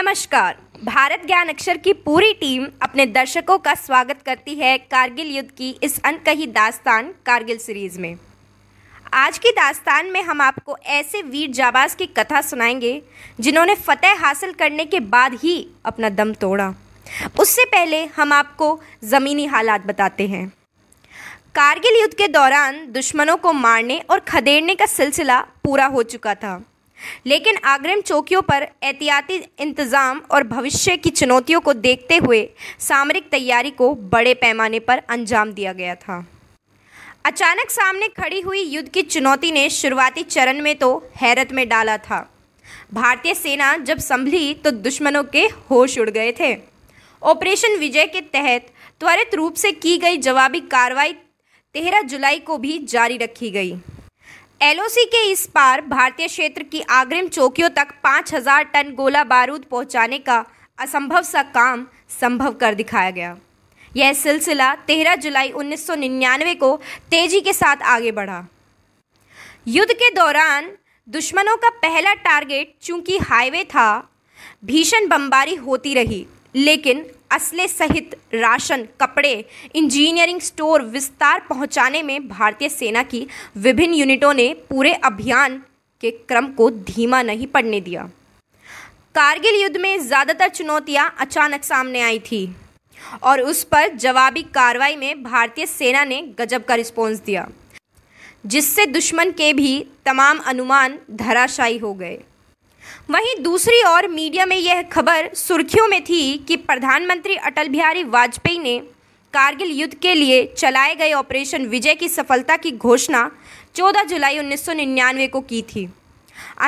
नमस्कार भारत ज्ञान अक्षर की पूरी टीम अपने दर्शकों का स्वागत करती है कारगिल युद्ध की इस अनकही दास्तान कारगिल सीरीज में आज की दास्तान में हम आपको ऐसे वीर जाबाज की कथा सुनाएंगे जिन्होंने फतेह हासिल करने के बाद ही अपना दम तोड़ा उससे पहले हम आपको ज़मीनी हालात बताते हैं कारगिल युद्ध के दौरान दुश्मनों को मारने और खदेड़ने का सिलसिला पूरा हो चुका था लेकिन अग्रिम चौकियों पर एहतियाती इंतज़ाम और भविष्य की चुनौतियों को देखते हुए सामरिक तैयारी को बड़े पैमाने पर अंजाम दिया गया था अचानक सामने खड़ी हुई युद्ध की चुनौती ने शुरुआती चरण में तो हैरत में डाला था भारतीय सेना जब संभली तो दुश्मनों के होश उड़ गए थे ऑपरेशन विजय के तहत त्वरित रूप से की गई जवाबी कार्रवाई तेरह जुलाई को भी जारी रखी गई एलओसी के इस पार भारतीय क्षेत्र की अग्रिम चौकियों तक 5000 टन गोला बारूद पहुंचाने का असंभव सा काम संभव कर दिखाया गया यह सिलसिला 13 जुलाई 1999 को तेजी के साथ आगे बढ़ा युद्ध के दौरान दुश्मनों का पहला टारगेट चूंकि हाईवे था भीषण बमबारी होती रही लेकिन असले सहित राशन कपड़े इंजीनियरिंग स्टोर विस्तार पहुंचाने में भारतीय सेना की विभिन्न यूनिटों ने पूरे अभियान के क्रम को धीमा नहीं पड़ने दिया कारगिल युद्ध में ज़्यादातर चुनौतियां अचानक सामने आई थी और उस पर जवाबी कार्रवाई में भारतीय सेना ने गजब का रिस्पॉन्स दिया जिससे दुश्मन के भी तमाम अनुमान धराशायी हो गए वहीं दूसरी ओर मीडिया में यह खबर सुर्खियों में थी कि प्रधानमंत्री अटल बिहारी वाजपेयी ने कारगिल युद्ध के लिए चलाए गए ऑपरेशन विजय की सफलता की घोषणा 14 जुलाई 1999 को की थी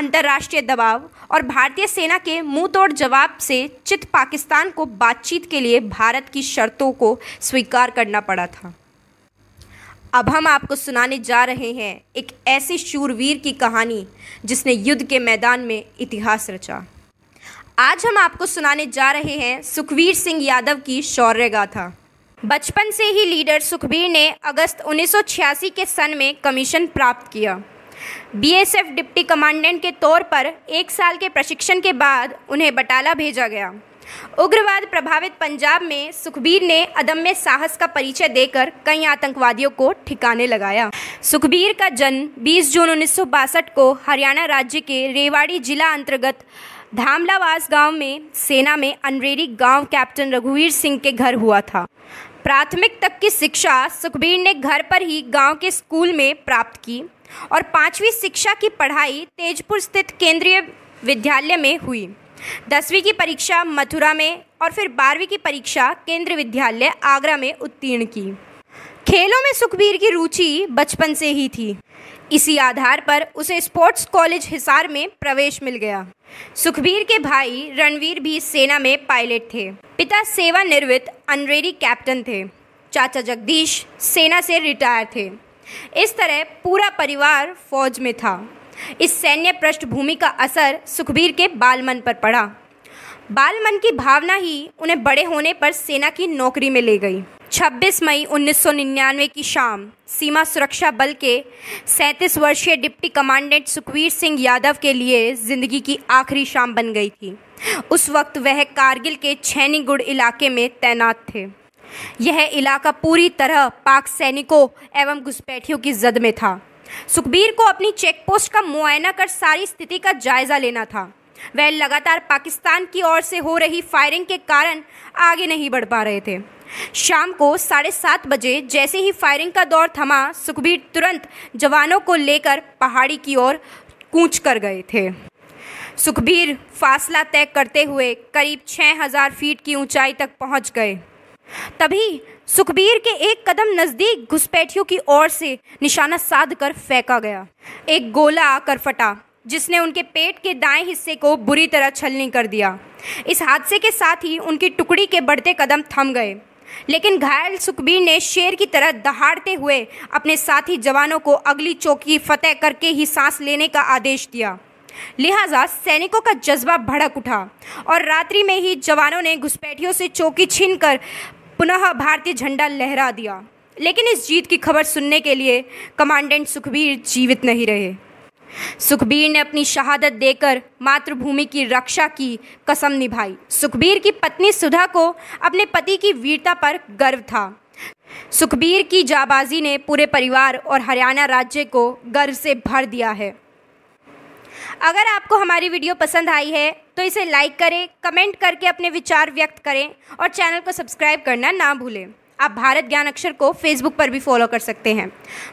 अंतर्राष्ट्रीय दबाव और भारतीय सेना के मुंह तोड़ जवाब से चित पाकिस्तान को बातचीत के लिए भारत की शर्तों को स्वीकार करना पड़ा था अब हम आपको सुनाने जा रहे हैं एक ऐसे शूरवीर की कहानी जिसने युद्ध के मैदान में इतिहास रचा आज हम आपको सुनाने जा रहे हैं सुखवीर सिंह यादव की शौर्य गाथा बचपन से ही लीडर सुखबीर ने अगस्त 1986 के सन में कमीशन प्राप्त किया बीएसएफ डिप्टी कमांडेंट के तौर पर एक साल के प्रशिक्षण के बाद उन्हें बटाला भेजा गया उग्रवाद प्रभावित पंजाब में सुखबीर ने अदम्य साहस का परिचय देकर कई आतंकवादियों को ठिकाने लगाया सुखबीर का जन्म 20 जून उन्नीस को हरियाणा राज्य के रेवाड़ी जिला अंतर्गत धामलावास गांव में सेना में अनरेरी गांव कैप्टन रघुवीर सिंह के घर हुआ था प्राथमिक तक की शिक्षा सुखबीर ने घर पर ही गांव के स्कूल में प्राप्त की और पांचवी शिक्षा की पढ़ाई तेजपुर स्थित केंद्रीय विद्यालय में हुई दसवीं की परीक्षा मथुरा में और फिर बारहवीं की परीक्षा केंद्रीय विद्यालय आगरा में उत्तीर्ण की खेलों में सुखबीर की रुचि बचपन से ही थी इसी आधार पर उसे स्पोर्ट्स कॉलेज हिसार में प्रवेश मिल गया सुखबीर के भाई रणवीर भी सेना में पायलट थे पिता सेवानिवृत्त अनरेरी कैप्टन थे चाचा जगदीश सेना से रिटायर थे इस तरह पूरा परिवार फौज में था इस सैन्य पृष्ठभूमि का असर सुखबीर के बालमन पर पड़ा बालमन की भावना ही उन्हें बड़े होने पर सेना की नौकरी में ले गई 26 मई 1999 की शाम सीमा सुरक्षा बल के 37 वर्षीय डिप्टी कमांडेंट सुखवीर सिंह यादव के लिए ज़िंदगी की आखिरी शाम बन गई थी उस वक्त वह कारगिल के छैनीगुड़ इलाके में तैनात थे यह इलाका पूरी तरह पाक सैनिकों एवं घुसपैठियों की जद में था सुखबीर को अपनी चेक पोस्ट का मुआयना कर सारी स्थिति का जायजा लेना था वह लगातार पाकिस्तान की ओर से हो रही फायरिंग के कारण आगे नहीं बढ़ पा रहे थे शाम को साढ़े सात बजे जैसे ही फायरिंग का दौर थमा सुखबीर तुरंत जवानों को लेकर पहाड़ी की ओर कूच कर गए थे सुखबीर फासला तय करते हुए करीब 6000 फीट की ऊंचाई तक पहुंच गए तभी सुखबीर के एक कदम नज़दीक घुसपैठियों की ओर से निशाना साध कर फेंका गया एक गोला आकर फटा जिसने उनके पेट के दाएं हिस्से को बुरी तरह छलनी कर दिया इस हादसे के साथ ही उनकी टुकड़ी के बढ़ते कदम थम गए लेकिन घायल सुखबीर ने शेर की तरह दहाड़ते हुए अपने साथी जवानों को अगली चौकी फतेह करके ही सांस लेने का आदेश दिया लिहाजा सैनिकों का जज्बा भड़क उठा और रात्रि में ही जवानों ने घुसपैठियों से चौकी छीनकर पुनः भारतीय झंडा लहरा दिया लेकिन इस जीत की खबर सुनने के लिए कमांडेंट सुखबीर जीवित नहीं रहे सुखबीर ने अपनी शहादत देकर मातृभूमि की रक्षा की कसम निभाई सुखबीर की पत्नी सुधा को अपने पति की वीरता पर गर्व था सुखबीर की जाबाजी ने पूरे परिवार और हरियाणा राज्य को गर्व से भर दिया है अगर आपको हमारी वीडियो पसंद आई है तो इसे लाइक करें कमेंट करके अपने विचार व्यक्त करें और चैनल को सब्सक्राइब करना ना भूलें आप भारत ज्ञान अक्षर को फेसबुक पर भी फॉलो कर सकते हैं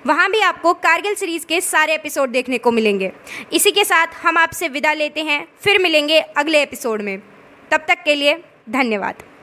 वहाँ भी आपको कारगिल सीरीज़ के सारे एपिसोड देखने को मिलेंगे इसी के साथ हम आपसे विदा लेते हैं फिर मिलेंगे अगले एपिसोड में तब तक के लिए धन्यवाद